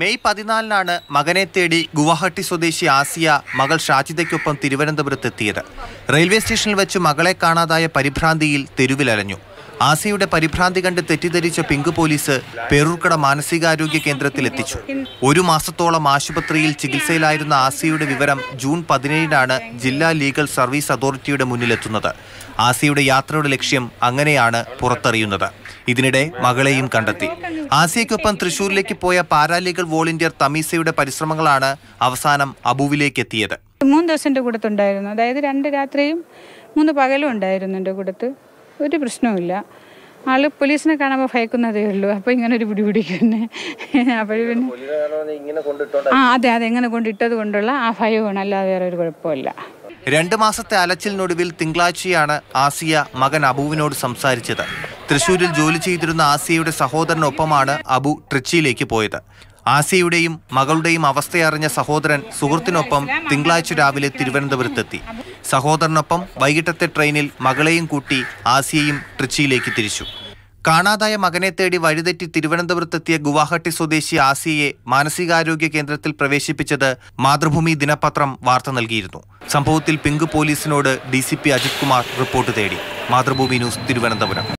May പതിനാലിനാണ് മകനെ തേടി ഗുവാഹട്ടി സ്വദേശി ആസിയ മകൾ ഷാജിദയ്ക്കൊപ്പം തിരുവനന്തപുരത്തെത്തിയത് റെയിൽവേ സ്റ്റേഷനിൽ വെച്ച് മകളെ കാണാതായ പരിഭ്രാന്തിയിൽ തെരുവിലലഞ്ഞു ആസിയുടെ പരിഭ്രാന്തി കണ്ട് തെറ്റിദ്ധരിച്ച പിങ്ക് പോലീസ് പേരൂർക്കട മാനസികാരോഗ്യ കേന്ദ്രത്തിൽ എത്തിച്ചു ഒരു മാസത്തോളം ആശുപത്രിയിൽ ചികിത്സയിലായിരുന്ന ആസിയുടെ വിവരം ജൂൺ പതിനേഴിനാണ് ജില്ലാ ലീഗൽ സർവീസ് അതോറിറ്റിയുടെ മുന്നിലെത്തുന്നത് ആസിയുടെ യാത്രയുടെ ലക്ഷ്യം അങ്ങനെയാണ് പുറത്തറിയുന്നത് ഇതിനിടെ മകളെയും കണ്ടെത്തി ആസിയയ്ക്കൊപ്പം തൃശൂരിലേക്ക് പോയ പാരാലീഗൽ വോളണ്ടിയർ തമീസയുടെ പരിശ്രമങ്ങളാണ് അവസാനം അബുവിലേക്ക് എത്തിയത് മൂന്ന് ദിവസം എൻ്റെ കൂടത്തുണ്ടായിരുന്നു അതായത് രണ്ട് രാത്രിയും മൂന്ന് പകലും ഉണ്ടായിരുന്നു എൻ്റെ കൂടത്ത് ഒരു പ്രശ്നവുമില്ല ആൾ പോലീസിനെ കാണുമ്പോൾ ഭയക്കുന്നതേ ഉള്ളൂ അപ്പോൾ ഇങ്ങനെ ഒരു പിടി പിടിക്കുന്നെ അപ്പോൾ പിന്നെ ആ അതെ അതെ ഇങ്ങനെ കൊണ്ടിട്ടത് കൊണ്ടുള്ള ആ ഭയമാണ് അല്ലാതെ വേറെ ഒരു കുഴപ്പമില്ല രണ്ട് മാസത്തെ അലച്ചിലിനൊടുവിൽ തിങ്കളാഴ്ചയാണ് ആസിയ മകൻ അബുവിനോട് സംസാരിച്ചത് തൃശൂരിൽ ജോലി ചെയ്തിരുന്ന ആസിയയുടെ സഹോദരനൊപ്പമാണ് അബു ട്രിച്ചിയിലേക്ക് പോയത് ആസിയയുടെയും മകളുടെയും അവസ്ഥയറിഞ്ഞ സഹോദരൻ സുഹൃത്തിനൊപ്പം തിങ്കളാഴ്ച രാവിലെ തിരുവനന്തപുരത്തെത്തി സഹോദരനൊപ്പം വൈകിട്ടത്തെ ട്രെയിനിൽ മകളെയും കൂട്ടി ആസിയയും ട്രിച്ചിയിലേക്ക് തിരിച്ചു കാണാതായ മകനെ തേടി വഴിതെറ്റി തിരുവനന്തപുരത്തെത്തിയ ഗുവാഹട്ടി സ്വദേശി ആസിയയെ മാനസികാരോഗ്യ കേന്ദ്രത്തിൽ പ്രവേശിപ്പിച്ചത് മാതൃഭൂമി ദിനപത്രം വാർത്ത നൽകിയിരുന്നു സംഭവത്തിൽ പിങ്ക് പോലീസിനോട് D C P Ajith Kumar report തേടി മാതൃഭൂമി ന്യൂസ് തിരുവനന്തപുരം